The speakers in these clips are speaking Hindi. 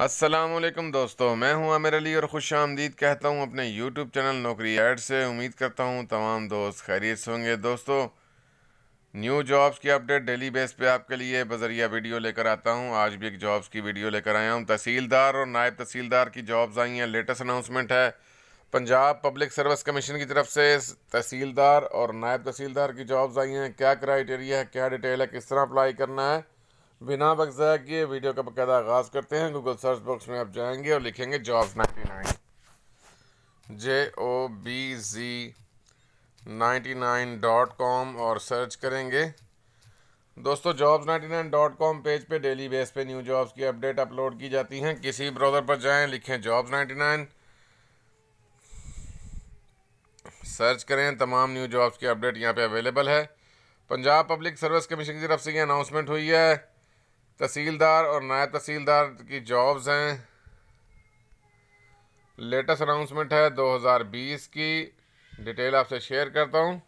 असलम दोस्तों मैं हूं आमिर अली और खुश आमदीद कहता हूं अपने YouTube चैनल नौकरी एड से उम्मीद करता हूं तमाम दोस्त खैरियत होंगे दोस्तों न्यू जॉब्स की अपडेट डेली बेस पे आपके लिए बजरिया वीडियो लेकर आता हूं आज भी एक जॉब्स की वीडियो लेकर आया हूं तहसीलदार और नायब तहसीलदार की जॉब्स आई हैं लेटेस्ट अनाउंसमेंट है पंजाब पब्लिक सर्विस कमीशन की तरफ से तहसीलदार और नायब तहसीलदार की जॉब्स आई हैं क्या क्राइटेरिया है क्या डिटेल है किस तरह अप्लाई करना है बिना वक्त किए वीडियो का बकायदा आगाज़ करते हैं गूगल सर्च बॉक्स में आप जाएंगे और लिखेंगे jobs ninety nine J O B G ninety nine dot com और सर्च करेंगे दोस्तों jobs ninety nine dot com page पे डेली बेस पे न्यू जॉब्स की अपडेट अपलोड की जाती हैं किसी ब्राउज़र पर जाएं लिखें जॉब्स नाइन्टी नाइन सर्च करें तमाम न्यू जॉब्स की अपडेट यहाँ पे अवेलेबल है पंजाब पब्लिक सर्विस कमीशन की तरफ से ये अनाउंसमेंट हुई है तहसीलदार और नायब तहसीलदार की जॉब्स हैं लेटेस्ट अनाउंसमेंट है 2020 की डिटेल आपसे शेयर करता हूँ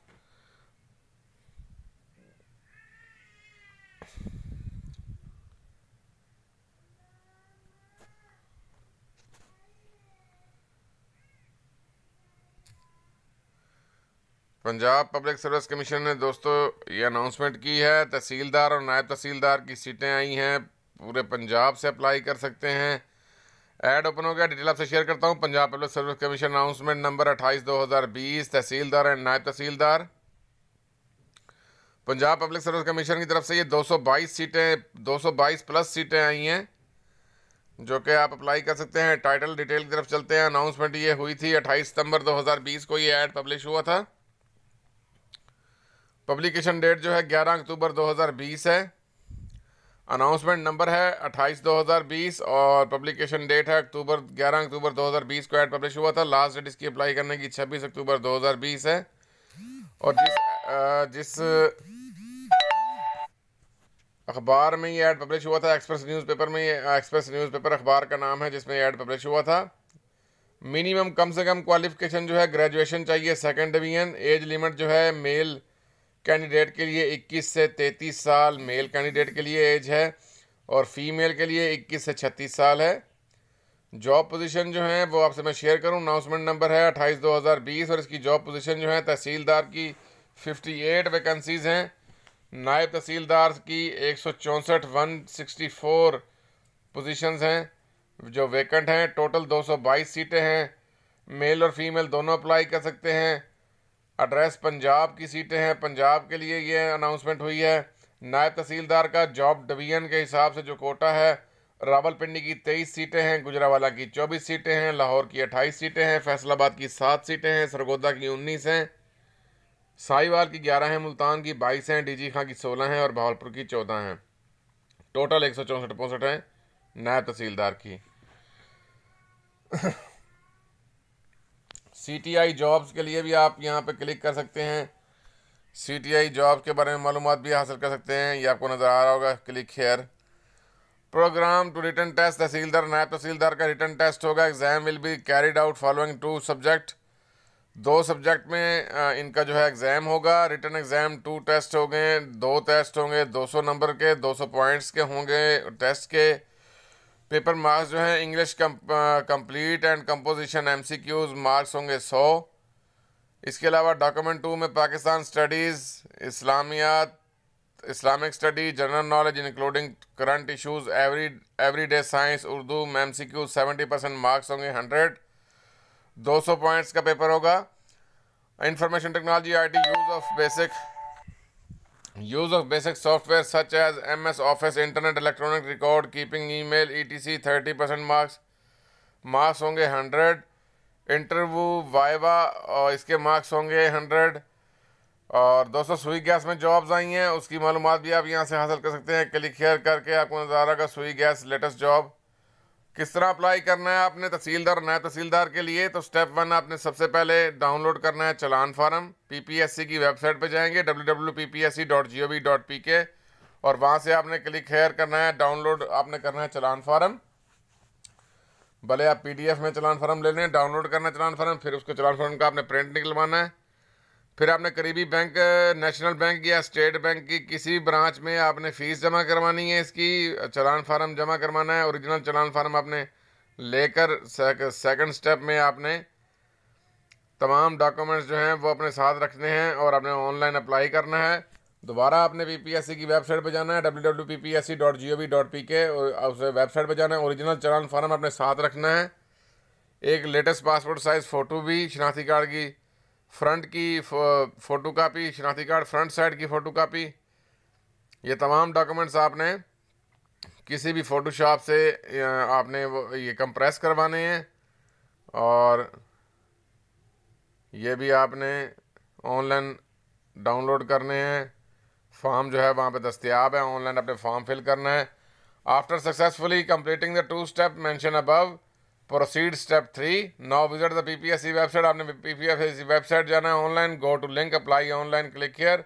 पंजाब पब्लिक सर्विस कमीशन ने दोस्तों ये अनाउंसमेंट की है तहसीलदार और नायब तहसीलदार की सीटें आई हैं पूरे पंजाब से अप्लाई कर सकते हैं ऐड ओपन हो गया डिटेल आपसे शेयर करता हूँ Punjab public service commission announcement number अट्ठाईस दो हज़ार बीस tehsildar and naib tehsildar Punjab public service commission की तरफ से ये 222 सीटें 222 प्लस सीटें आई हैं जो कि आप अप्लाई कर सकते हैं टाइटल डिटेल की तरफ चलते हैं अनाउंसमेंट ये हुई थी 28 सितंबर 2020 को ये ऐड पब्लिश हुआ था पब्लिकेशन डेट जो है 11 अक्टूबर 2020 है अनाउंसमेंट नंबर है 28 2020 और पब्लिकेशन डेट है अक्टूबर 11 अक्टूबर 2020 को एड पब्लिश हुआ था लास्ट डेट इसकी अप्लाई करने की 26 अक्टूबर 2020 है और जिस जिस अखबार में ये एड पब्लिश हुआ था एक्सप्रेस न्यूज़पेपर में एक्सप्रेस न्यूज़पेपर अखबार का नाम है जिसमें ये एड पब्लिश हुआ था मिनिमम कम से कम क्वालिफिकेशन जो है ग्रेजुएशन चाहिए सेकेंड डिवीजन एज लिमिट जो है मेल कैंडिडेट के लिए 21 से 33 साल मेल कैंडिडेट के लिए एज है और फीमेल के लिए 21 से 36 साल है जॉब पोजीशन जो है वो आपसे मैं शेयर करूं अनाउंसमेंट नंबर है 28 2020 और इसकी जॉब पोजीशन जो है तहसीलदार की 58 वैकेंसीज़ हैं नायब तहसीलदार की एक सौ चौंसठ वन सिक्सटी फोर हैं जो वैकेंट हैं टोटल दो सीटें हैं मेल और फीमेल दोनों अप्लाई कर सकते हैं एड्रेस पंजाब की सीटें हैं पंजाब के लिए ये अनाउंसमेंट हुई है नायब तहसीलदार का जॉब डिवीजन के हिसाब से जो कोटा है रावलपिंडी की तेईस सीटें हैं गुजरावाला की चौबीस सीटें हैं लाहौर की अट्ठाईस सीटें हैं फैसलाबाद की सात सीटें हैं सरगोदा की उन्नीस हैं साहिवाल की ग्यारह हैं मुल्तान की बाईस हैं डीजी खां की सोलह हैं और भावलपुर की चौदह हैं टोटल एक सौ चौंसठ पौंसठ हैं नायब तहसीलदार की सी टी आई जॉब्स के लिए भी आप यहाँ पर क्लिक कर सकते हैं सी टी आई जॉब के बारे में मालूम भी हासिल कर सकते हैं ये आपको नज़र आ रहा होगा click here program to written test tehsildar naib tehsildar का रिटर्न टेस्ट होगा exam will be carried out following two subject दो सब्जेक्ट में इनका जो है एग्ज़ाम होगा रिटर्न एग्ज़ाम टू टेस्ट हो गए दो टेस्ट होंगे 200 नंबर के 200 पॉइंट्स के होंगे टेस्ट के पेपर मार्क्स जो है English complete and composition MCQs marks होंगे सौ इसके अलावा डॉक्यूमेंट टू में पाकिस्तान स्टडीज़ इस्लामियात Islamic study general knowledge including current issues every every day science Urdu में M C Q seventy percent marks होंगे हंड्रेड दो सौ पॉइंट्स का पेपर होगा information technology I T use of basic use of basic software such as M S office internet electronic record keeping email E T C thirty percent marks marks होंगे हंड्रेड इंटरव्यू वाइवा और इसके मार्क्स होंगे हंड्रेड और दोस्तों सुई गैस में जॉब्स आई हैं उसकी मालूम भी आप यहाँ से हासिल कर सकते हैं क्लिक हेयर करके आपको नज़र आएगा सुई गैस लेटेस्ट जॉब किस तरह अप्लाई करना है आपने तहसीलदार नए तहसीलदार के लिए तो स्टेप वन आपने सबसे पहले डाउनलोड करना है चलान फॉर्म पीपीएससी की वेबसाइट पर जाएंगे डब्ल्यू और वहाँ से आपने क्लिक हेयर करना है डाउनलोड आपने करना है चलान फार्म भले आप पीडीएफ में चलान फॉर्म ले लें डाउनलोड करना है चलान फॉर्म फिर उसको चलान फार्म का आपने प्रिंट निकलवाना है फिर आपने करीबी बैंक नेशनल बैंक या स्टेट बैंक की किसी भी ब्रांच में आपने फ़ीस जमा करवानी है इसकी चलान फार्म जमा करवाना है ओरिजिनल चलान फार्म आपने लेकर सेकंड स्टेप में आपने तमाम डॉक्यूमेंट्स जो हैं वो अपने साथ रखने हैं और आपने ऑनलाइन अप्लाई करना है दोबारा आपने पीपीएससी की वेबसाइट पर जाना है W W P P S C dot G O V dot P K और उस वेबसाइट पर जाना है ओरिजिनल चलान फार्म अपने साथ रखना है एक लेटेस्ट पासपोर्ट साइज़ फ़ोटो भी शनाख्ती कार्ड की फ्रंट की फ़ोटो कापी शनाख्ती कार्ड फ्रंट साइड की फ़ोटो कापी ये तमाम डॉक्यूमेंट्स आपने किसी भी फ़ोटोशॉप से आपने वो ये कंप्रेस करवाने हैं और ये भी आपने ऑनलाइन डाउनलोड करने हैं फॉर्म जो है वहाँ पे दस्तियाब है ऑनलाइन अपने फॉर्म फिल करना है after successfully completing the two step mention above proceed step three now visit the PPSC website आपने पीपीएससी वेबसाइट e जाना है online go to link apply online click here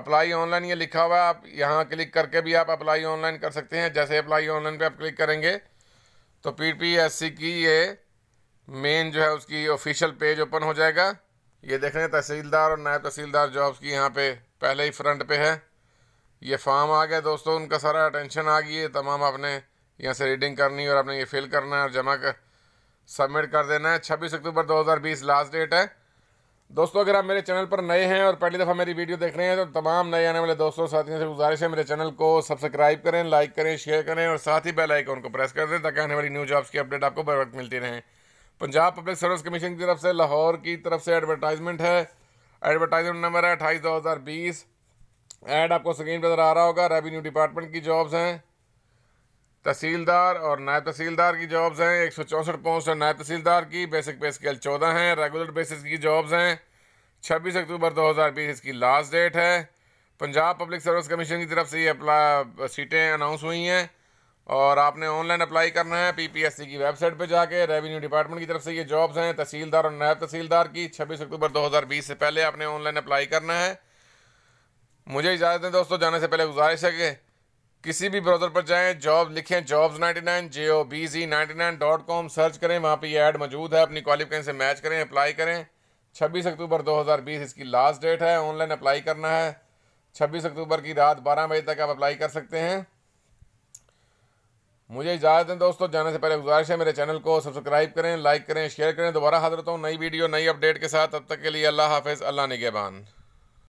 apply online ये लिखा हुआ है आप यहाँ क्लिक करके भी आप अप्लाई ऑनलाइन कर सकते हैं जैसे अप्लाई ऑनलाइन पे आप क्लिक करेंगे तो पीपीएससी e की ये मेन जो है उसकी ऑफिशियल पेज ओपन हो जाएगा ये देख रहे हैं तहसीलदार और नायब तहसीलदार जॉब्स की यहाँ पे पहले ही फ्रंट पे है ये फॉर्म आ गया दोस्तों उनका सारा अटेंशन आ गई है तमाम आपने यहाँ से रीडिंग करनी और आपने ये फिल करना है और जमा कर सबमिट कर देना है छब्बीस अक्टूबर 2020 लास्ट डेट है दोस्तों अगर आप मेरे चैनल पर नए हैं और पहली दफ़ा मेरी वीडियो देख रहे हैं तो तमाम नए आने वाले दोस्तों साथियों से गुजारिश है मेरे चैनल को सब्सक्राइब करें लाइक करें शेयर करें और साथ ही बेल आइकन को प्रेस कर दें ताकि आने वाली न्यू जॉब्स की अपडेट आपको बर वक्त मिलती रहे पंजाब पब्लिक सर्विस कमीशन की तरफ से लाहौर की तरफ से एडवर्टाइजमेंट है एडवर्टाइजमेंट नंबर है अट्ठाईस दो हज़ार बीस एड आपको स्क्रीन पर नजर आ रहा होगा रेवेन्यू डिपार्टमेंट की जॉब्स हैं तहसीलदार और नायब तहसीलदार की जॉब्स हैं एक सौ चौंसठ पोस्ट हैं नायब तहसीलदार की बेसिक पे स्केल चौदह हैं रेगुलर बेसिस की जॉब्स हैं छब्बीस अक्टूबर दो हज़ार बीस इसकी लास्ट डेट है पंजाब पब्लिक सर्विस कमीशन की तरफ से ये अप्लाई सीटें अनाउंस हुई हैं और आपने ऑनलाइन अप्लाई करना है पीपीएससी की वेबसाइट पर जाके रेवेन्यू डिपार्टमेंट की तरफ से ये जॉब्स हैं तहसीलदार और नायब तहसीलदार की छब्बीस अक्टूबर 2020 से पहले आपने ऑनलाइन अप्लाई करना है मुझे इजाज़त दें दोस्तों जाने से पहले गुजारिश है कि किसी भी ब्राउज़र पर जाएं जॉब लिखें jobs 99 J O B G ninety nine dot com search करें वहाँ पर ये ऐड मौजूद है अपनी क्वालिफिकेशन से मैच करें अप्लाई करें 26 अक्टूबर 2020 इसकी लास्ट डेट है ऑनलाइन अप्लाई करना है 26 अक्टूबर की रात बारह बजे तक आप अप्लाई कर सकते हैं मुझे इजाज़त दें दोस्तों जाने से पहले गुजारिश है मेरे चैनल को सब्सक्राइब करें लाइक करें शेयर करें दोबारा हाजिर होता हूँ नई वीडियो नई अपडेट के साथ तब तक के लिए अल्लाह हाफिज़ अल्लाह निगेबान